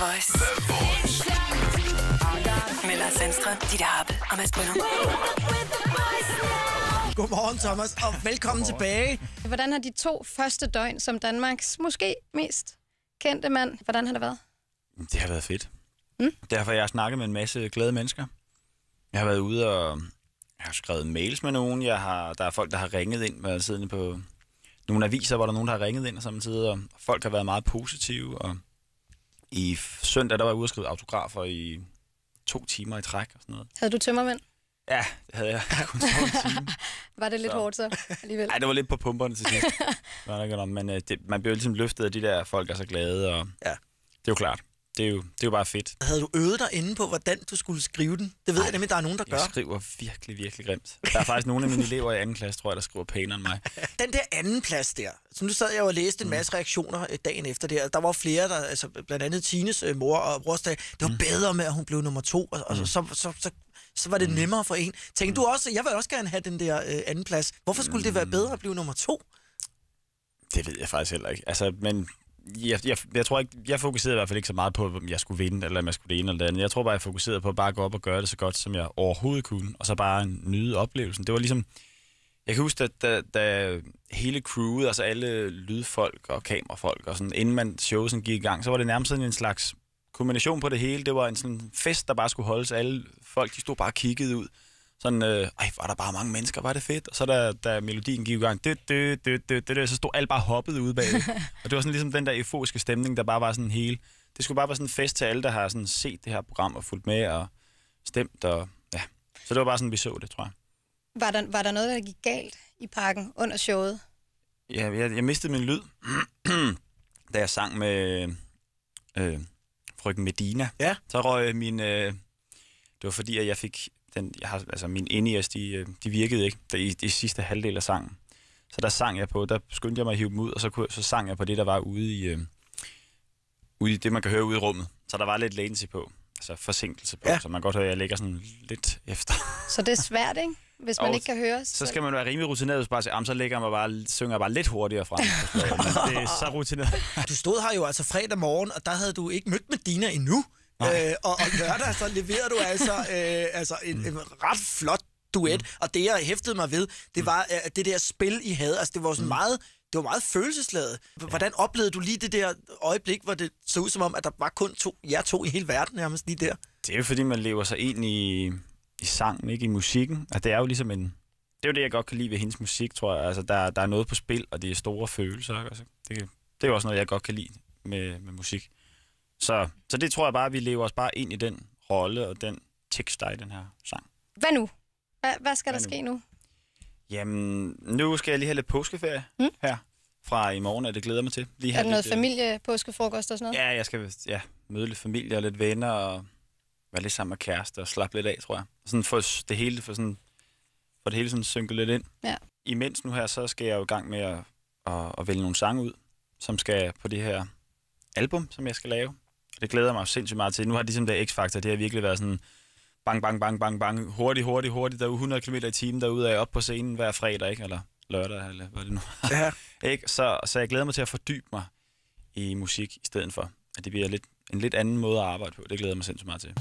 Voice. The Voice. Med Lars Sandstrøm, Ditte Harpe og Mads Godmorgen, Thomas, og velkommen tilbage. Hvordan har de to første døgn som Danmarks måske mest kendte mand, hvordan har det været? Det har været fedt. Mm? Derfor har jeg snakket med en masse glade mennesker. Jeg har været ude og jeg har skrevet mails med nogen. Jeg har, der er folk, der har ringet ind med siddende på nogle aviser, hvor der er nogen, der har ringet ind og samtidig, og folk har været meget positive. Og i søndag, der var jeg ude og autografer i to timer i træk og sådan noget. Havde du tømmermænd? Ja, det havde jeg. jeg kun time. var det lidt så. hårdt så alligevel? Nej, det var lidt på pumperne til sidst. Men øh, det, man bliver jo ligesom løftet af de der folk, der er så glade. Og ja. Det er jo klart det, er jo, det er jo bare fedt. Havde du øvet dig inde på, hvordan du skulle skrive den? Det ved Ej, jeg nemlig, der er nogen, der jeg gør. Jeg skriver virkelig, virkelig grimt. Der er faktisk nogle af mine elever i anden klasse, tror jeg, der skriver pænere end mig. Den der anden plads der. Så nu sad jeg og læste en masse reaktioner øh, dagen efter det Der var flere, der, altså blandt andet Tines øh, mor og brors, det var mm. bedre med, at hun blev nummer to. Og, og så, mm. så, så, så, så var det mm. nemmere for en. Tænkte mm. du også, jeg vil også gerne have den der øh, anden plads. Hvorfor skulle mm. det være mm. bedre at blive nummer to? Det ved jeg faktisk heller ikke. Altså, men jeg, jeg, jeg tror ikke, jeg fokuserede i hvert fald ikke så meget på, om jeg skulle vinde, eller om jeg skulle det ene eller det andet. Jeg tror bare, jeg fokuserede på at bare gå op og gøre det så godt, som jeg overhovedet kunne, og så bare nyde oplevelsen. Det var ligesom, jeg kan huske, at da, da hele crewet, altså alle lydfolk og kamerafolk, og sådan, inden man showet gik i gang, så var det nærmest sådan en slags kombination på det hele. Det var en sådan fest, der bare skulle holdes. Alle folk, de stod bare og kiggede ud sådan, øh, ej, var der bare mange mennesker, var det fedt. Og så da, da melodien gik i gang, det, det, det, det, det, så stod alt bare hoppet ud bag. og det var sådan ligesom den der euforiske stemning, der bare var sådan hele. Det skulle bare være sådan en fest til alle, der har sådan set det her program og fulgt med og stemt. Og, ja. Så det var bare sådan, vi så det, tror jeg. Var der, var der noget, der gik galt i parken under showet? Ja, jeg, jeg mistede min lyd, da jeg sang med øh, frøken Medina. Ja. Så røg min... Øh, det var fordi, at jeg fik den, jeg har, altså min in e de, øh, de virkede ikke der, i, det sidste halvdel af sangen. Så der sang jeg på, der skyndte jeg mig at hive dem ud, og så, kunne, så sang jeg på det, der var ude i, øh, ude i det, man kan høre ude i rummet. Så der var lidt latency på, altså forsinkelse på, ja. så man godt hører, at jeg ligger sådan lidt efter. så det er svært, ikke? Hvis man og ikke kan høre. Så, så skal man være rimelig rutineret, hvis bare siger, så lægger man bare, synger jeg bare lidt hurtigere frem. det er så rutineret. Du stod her jo altså fredag morgen, og der havde du ikke mødt med Dina endnu. Øh, og, og lørdag så leverer du altså, øh, altså en, mm. en ret flot duet, mm. og det jeg hæftede mig ved, det mm. var øh, at det der spil, I havde. Altså det var sådan mm. meget det var meget følelsesladet. Hvordan ja. oplevede du lige det der øjeblik, hvor det så ud som om, at der var kun to, jer to i hele verden nærmest lige der? Det er jo fordi, man lever sig ind i, i sangen, ikke i musikken. Og altså, det er jo ligesom en... Det er jo det, jeg godt kan lide ved hendes musik, tror jeg. Altså, der, der er noget på spil, og det er store følelser. Ikke? Altså, det, det er jo også noget, jeg godt kan lide med, med musik. Så, så det tror jeg bare, vi lever os bare ind i den rolle og den tekst, der i den her sang. Hvad nu? Hva, hvad skal hvad der nu? ske nu? Jamen, nu skal jeg lige have lidt påskeferie mm? her fra i morgen, og det glæder mig til. Lige er der noget øh, familiepåskefrokost familie, og sådan noget? Ja, jeg skal ja, møde lidt familie og lidt venner og være lidt sammen med kæreste og slappe lidt af, tror jeg. Sådan få det hele, for sådan, for det hele sådan synke lidt ind. Ja. Imens nu her, så skal jeg jo i gang med at, at, at vælge nogle sange ud, som skal på det her album, som jeg skal lave det glæder mig sindssygt meget til. Nu har de ligesom der X-faktor, det har virkelig været sådan bang, bang, bang, bang, bang, hurtigt, hurtigt, hurtigt, der er 100 km i timen derude af op på scenen hver fredag, ikke? eller lørdag, eller hvad det nu er. Ja. ikke? Så, så jeg glæder mig til at fordybe mig i musik i stedet for. At det bliver lidt, en lidt anden måde at arbejde på. Det glæder jeg mig sindssygt meget til.